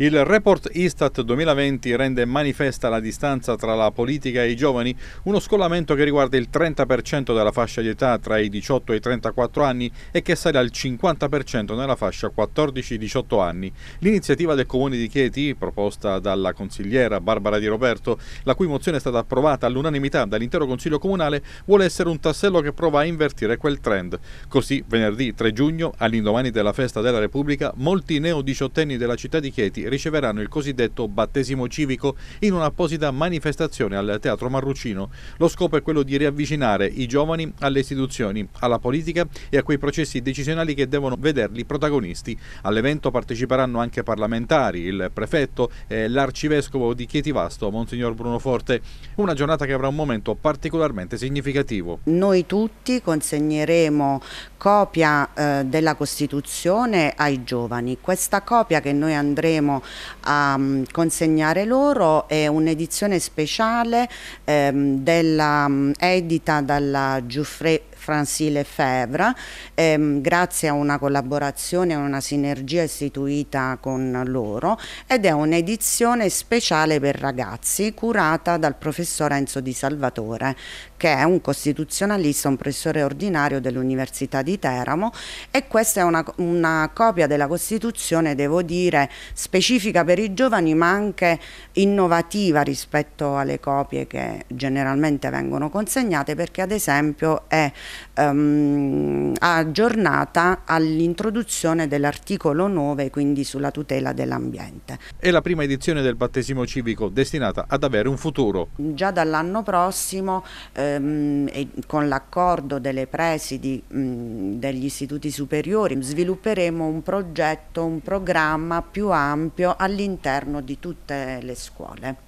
Il report Istat 2020 rende manifesta la distanza tra la politica e i giovani, uno scollamento che riguarda il 30% della fascia di età tra i 18 e i 34 anni e che sale al 50% nella fascia 14-18 anni. L'iniziativa del Comune di Chieti, proposta dalla consigliera Barbara Di Roberto, la cui mozione è stata approvata all'unanimità dall'intero Consiglio Comunale, vuole essere un tassello che prova a invertire quel trend. Così, venerdì 3 giugno, all'indomani della festa della Repubblica, molti neo 18 diciottenni della città di Chieti riceveranno il cosiddetto battesimo civico in un'apposita manifestazione al Teatro Marrucino. Lo scopo è quello di riavvicinare i giovani alle istituzioni, alla politica e a quei processi decisionali che devono vederli protagonisti. All'evento parteciperanno anche parlamentari, il prefetto e l'arcivescovo di Chietivasto, Monsignor Bruno Forte. Una giornata che avrà un momento particolarmente significativo. Noi tutti consegneremo copia eh, della Costituzione ai giovani. Questa copia che noi andremo a mm, consegnare loro è un'edizione speciale ehm, della, mm, edita dalla Giuffre Francis Lefebvre, ehm, grazie a una collaborazione e una sinergia istituita con loro ed è un'edizione speciale per ragazzi curata dal professor Enzo Di Salvatore che è un costituzionalista, un professore ordinario dell'Università di Teramo e questa è una, una copia della Costituzione, devo dire, specifica per i giovani ma anche innovativa rispetto alle copie che generalmente vengono consegnate perché ad esempio è ehm, aggiornata all'introduzione dell'articolo 9, quindi sulla tutela dell'ambiente. È la prima edizione del battesimo civico destinata ad avere un futuro. Già dall'anno prossimo, ehm, con l'accordo delle presidi mh, degli istituti superiori, svilupperemo un progetto, un programma più ampio all'interno di tutte le scuole.